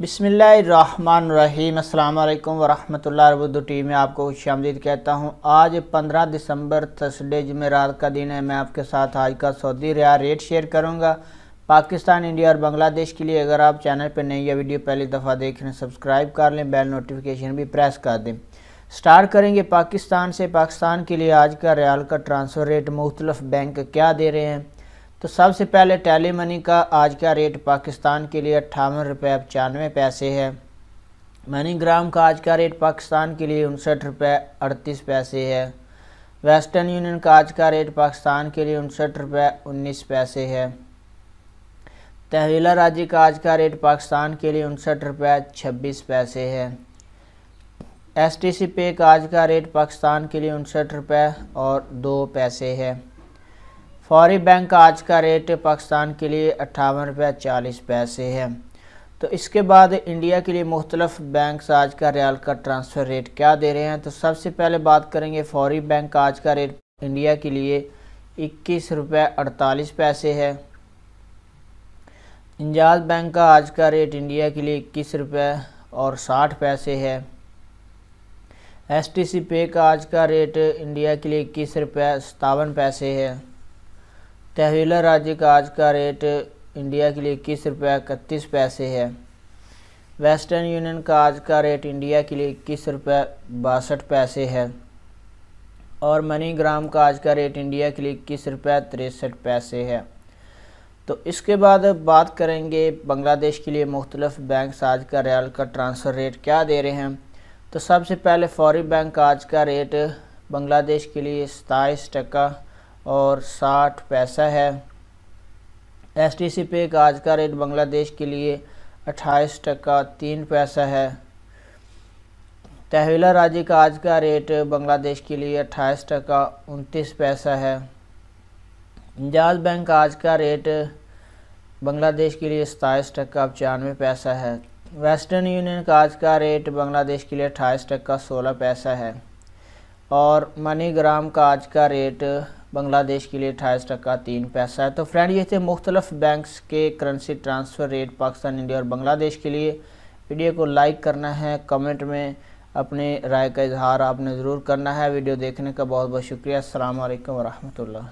बिसमीम् अल्लाम वरहमतुल्ला वरबू टीम में आपको खुश आमदीद कहता हूँ आज 15 दिसंबर थर्सडे जमेरात का दिन है मैं आपके साथ आज का सऊदी रिया रेट शेयर करूँगा पाकिस्तान इंडिया और बांग्लादेश के लिए अगर आप चैनल पर नई या वीडियो पहली दफ़ा देख रहे हैं सब्सक्राइब कर लें बेल नोटिफिकेशन भी प्रेस कर दें स्टार्ट करेंगे पाकिस्तान से पाकिस्तान के लिए आज का रियाल का ट्रांसफ़र रेट मुख्तलफ बैंक क्या दे रहे हैं तो सबसे पहले टैली मनी का आज का रेट पाकिस्तान के लिए अट्ठावन रुपये पचानवे पैसे है मनी ग्राम का आज का रेट पाकिस्तान के लिए उनसठ रुपये अड़तीस पैसे है वेस्टर्न यूनियन का आज का रेट पाकिस्तान के लिए उनसठ रुपये उन्नीस पैसे है तहवीला राज्य का आज का रेट पाकिस्तान के लिए उनसठ रुपये छब्बीस पैसे है एस टी सी पे का आज का रेट पाकिस्तान के लिए उनसठ रुपये और दो पैसे है फौरी बैंक का आज का रेट पाकिस्तान के लिए अट्ठावन रुपये चालीस पैसे है तो इसके बाद इंडिया के लिए मुख्तलफ बैंक आज का रियाल का ट्रांसफ़र रेट क्या दे रहे हैं तो सबसे पहले बात करेंगे फौरी बैंक का आज का रेट इंडिया के लिए इक्कीस रुपये अड़तालीस पैसे है इंजाज बैंक का आज का रेट इंडिया के लिए इक्कीस रुपये और साठ पैसे है एस टी सी पे का आज का रेट इंडिया के लिए इक्कीस रुपये सतावन पैसे है तहवीला राज्य का आज का रेट इंडिया के लिए इक्कीस रुपये इकतीस पैसे है वेस्टर्न यूनियन का आज का रेट इंडिया के लिए इक्कीस रुपये बासठ पैसे है और मनी ग्राम का आज का रेट इंडिया के लिए इक्कीस रुपये तिरसठ पैसे है तो इसके बाद बात करेंगे बांग्लादेश के लिए मुख्तलफ़ बैंक आज का रियाल का ट्रांसफ़र रेट क्या दे रहे हैं तो सबसे पहले फौरी बैंक का आज का रेट बांग्लादेश के लिए सताईस टका और साठ पैसा है एस टी सी पे का आज का रेट बांग्लादेश के लिए अट्ठाईस टका तीन पैसा है तहवीला राज्य का आज का रेट बांग्लादेश के लिए अट्ठाईस टका उनतीस पैसा है इंजाज बैंक का आज का रेट बांग्लादेश के लिए सताईस टका पचानवे पैसा है वेस्टर्न यूनियन का आज का रेट बांग्लादेश के लिए अट्ठाईस टका सोलह पैसा है और मनीग्राम का आज का रेट बांग्लादेश के लिए अठाईस टका तीन पैसा है तो फ्रेंड ये थे मुख्तलफ बैंक्स के currency transfer rate Pakistan India और बांग्लादेश के लिए वीडियो को लाइक करना है कमेंट में अपनी राय का इजहार आपने ज़रूर करना है वीडियो देखने का बहुत बहुत शुक्रिया अल्लाम वरहमल